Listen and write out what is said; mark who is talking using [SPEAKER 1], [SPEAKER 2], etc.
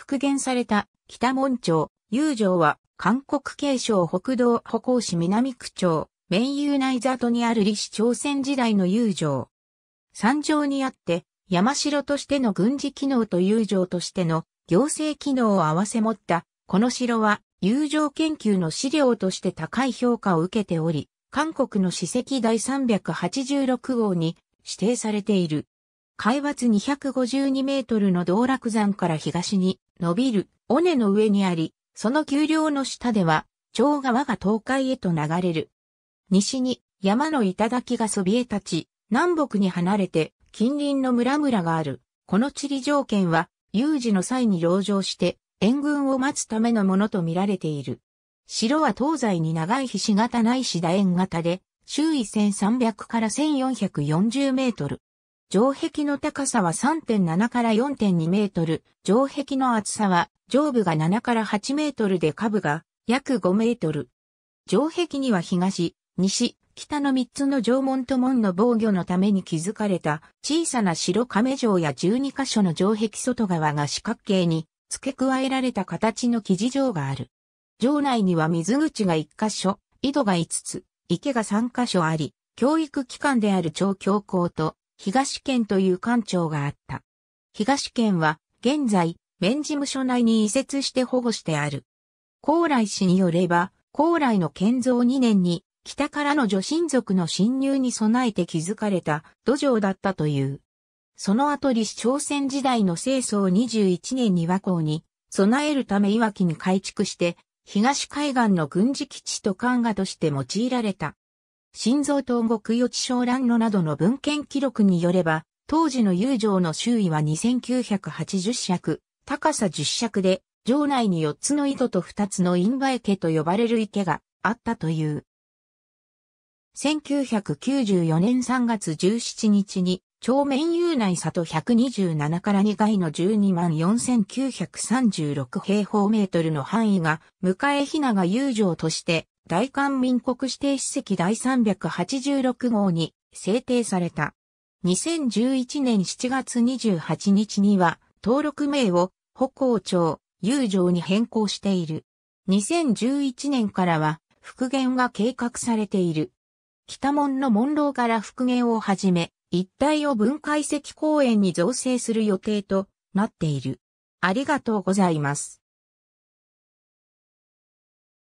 [SPEAKER 1] 復元された北門町、遊城は韓国継承北道歩行市南区町、名遊内里にある李氏朝鮮時代の遊城。山上にあって山城としての軍事機能と遊城としての行政機能を併せ持ったこの城は友情研究の資料として高い評価を受けており、韓国の史跡第386号に指定されている。海抜252メートルの道楽山から東に伸びる、尾根の上にあり、その丘陵の下では、長川が東海へと流れる。西に山の頂がそびえ立ち、南北に離れて近隣の村々がある。この地理条件は、有事の際に籠城して、援軍を待つためのものと見られている。城は東西に長い菱形ないし楕円型で、周囲1300から1440メートル。城壁の高さは3.7から4.2メートル、城壁の厚さは上部が7から8メートルで下部が約5メートル。城壁には東、西、北の3つの城門と門の防御のために築かれた小さな城亀城や12カ所の城壁外側が四角形に付け加えられた形の生地城がある。城内には水口が1カ所、井戸が5つ、池が3カ所あり、教育機関である長教校と東県という官庁があった。東県は、現在、免事務所内に移設して保護してある。高麗氏によれば、高麗の建造2年に、北からの女神族の侵入に備えて築かれた土壌だったという。その後李朝鮮時代の清掃21年に和光に、備えるため岩木に改築して、東海岸の軍事基地と官画として用いられた。心臓東国予知小乱路などの文献記録によれば、当時の遊城の周囲は2980尺、高さ10尺で、城内に4つの井戸と2つのインバ池と呼ばれる池があったという。1994年3月17日に、長面有内里127から2外の12万4936平方メートルの範囲が、迎えひなが遊城として大韓民国指定史跡第386号に制定された。2011年7月28日には登録名を歩行町、友情に変更している。2011年からは復元が計画されている。北門の門楼から復元をはじめ、一帯を分解石公園に造成する予定となっている。ありがとうございます。